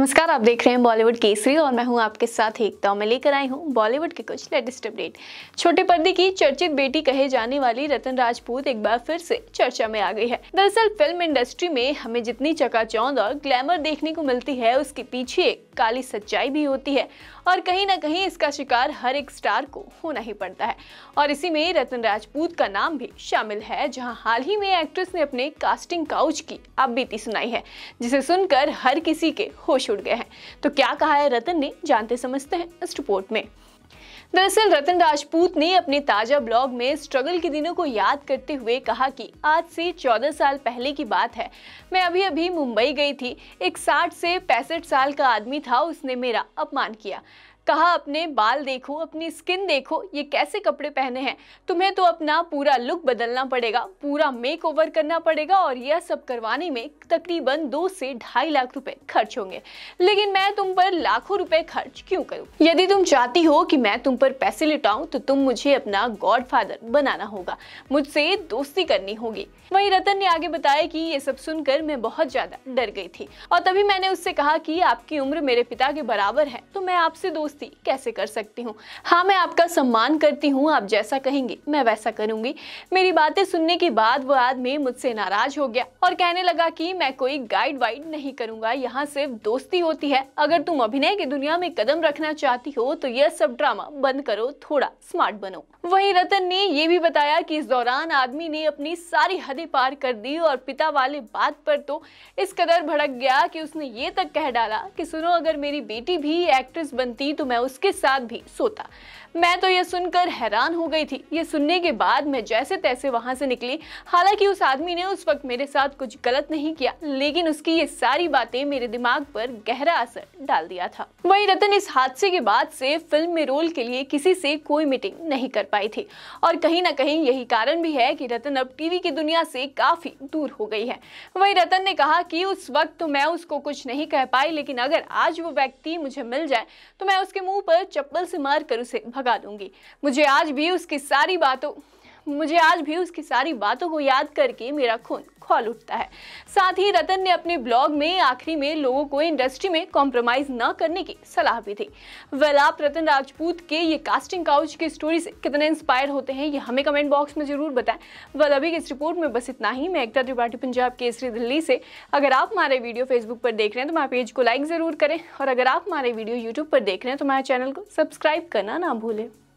नमस्कार आप देख रहे हैं बॉलीवुड केसरी और मैं हूं आपके साथ एकता में लेकर आई हूं बॉलीवुड के कुछ लेटेस्ट अपडेट छोटे पर्दे की चर्चित बेटी कहे जाने वाली रतन राजपूत एक बार फिर से चर्चा में आ गई है दरअसल फिल्म इंडस्ट्री में हमें जितनी चकाचौंध और ग्लैमर देखने को मिलती है उसके पीछे एक काली सच्चाई भी होती है और कहीं ना कहीं इसका शिकार हर एक स्टार को होना ही पड़ता है और इसी में रतन राजपूत का नाम भी शामिल है जहां हाल ही में एक्ट्रेस ने अपने कास्टिंग काउच की अब सुनाई है जिसे सुनकर हर किसी के होश उड़ गए हैं तो क्या कहा है रतन ने जानते समझते हैं इस रिपोर्ट में दरअसल रतन राजपूत ने अपने ताजा ब्लॉग में स्ट्रगल के दिनों को याद करते हुए कहा कि आज से 14 साल पहले की बात है मैं अभी अभी मुंबई गई थी एक साठ से पैंसठ साल का आदमी था उसने मेरा अपमान किया कहा अपने बाल देखो अपनी स्किन देखो ये कैसे कपड़े पहने हैं तुम्हें तो अपना पूरा लुक बदलना पड़ेगा पूरा मेक ओवर करना पड़ेगा और यह सब करवाने में तकरीबन दो से ढाई लाख रुपए खर्च होंगे लेकिन मैं तुम पर लाखों रुपए खर्च क्यों करूँ यदि तुम चाहती हो कि मैं तुम पर पैसे लुटाऊं तो तुम मुझे अपना गॉड बनाना होगा मुझसे दोस्ती करनी होगी वही रतन ने आगे बताया कि ये सब सुनकर मैं बहुत ज्यादा डर गई थी और तभी मैंने उससे कहा कि आपकी उम्र मेरे पिता के बराबर है तो मैं आपसे दोस्ती दोस्ती कैसे कर सकती हूँ हाँ मैं आपका सम्मान करती हूँ आप जैसा कहेंगे मैं वैसा करूँगी मेरी बातें सुनने के बाद वो आदमी मुझसे नाराज हो गया और कहने लगा कि मैं कोई गाइड वाइड नहीं करूँगा यहाँ सिर्फ दोस्ती होती है अगर तुम अभिनय की दुनिया में कदम रखना चाहती हो तो यह सब ड्रामा बंद करो थोड़ा स्मार्ट बनो वही रतन ने ये भी बताया कि इस दौरान आदमी ने अपनी सारी हदें पार कर दी और पिता वाले बात पर तो इस कदर भड़क गया कि उसने ये तक कह डाला कि सुनो अगर मेरी बेटी भी एक्ट्रेस बनती तो मैं उसके साथ भी सोता मैं तो ये सुनकर हैरान हो गई थी ये सुनने के बाद मैं जैसे तैसे वहां से निकली हालांकि उस आदमी ने उस वक्त मेरे साथ कुछ गलत नहीं किया लेकिन उसकी ये सारी बातें मेरे दिमाग पर गहरा असर डाल दिया था वही रतन इस हादसे के बाद से फिल्म में रोल के लिए किसी से कोई मीटिंग नहीं कर पाई थी और कहीं ना कहीं यही कारण भी है कि रतन अब टीवी की दुनिया से काफी दूर हो गई है वही रतन ने कहा कि उस वक्त तो मैं उसको कुछ नहीं कह पाई लेकिन अगर आज वो व्यक्ति मुझे मिल जाए तो मैं उस उसके मुंह पर चप्पल से मार कर उसे भगा दूंगी मुझे आज भी उसकी सारी बातों मुझे आज भी उसकी सारी बातों को याद करके मेरा खून खोल उठता है साथ ही रतन ने अपने ब्लॉग में आखिरी में लोगों को इंडस्ट्री में कॉम्प्रोमाइज न करने की सलाह भी दी वेल आप रतन राजपूत के ये कास्टिंग काउच की स्टोरी से कितने इंस्पायर होते हैं ये हमें कमेंट बॉक्स में जरूर बताएं वेल अभी इस रिपोर्ट में बस इतना ही मैं एकता त्रिपाठी पंजाब केसरी दिल्ली से अगर आप हमारे वीडियो फेसबुक पर देख रहे हैं तो हमारे पेज को लाइक ज़रूर करें और अगर आप हमारे वीडियो यूट्यूब पर देख रहे हैं तो हमारे चैनल को सब्सक्राइब करना ना भूलें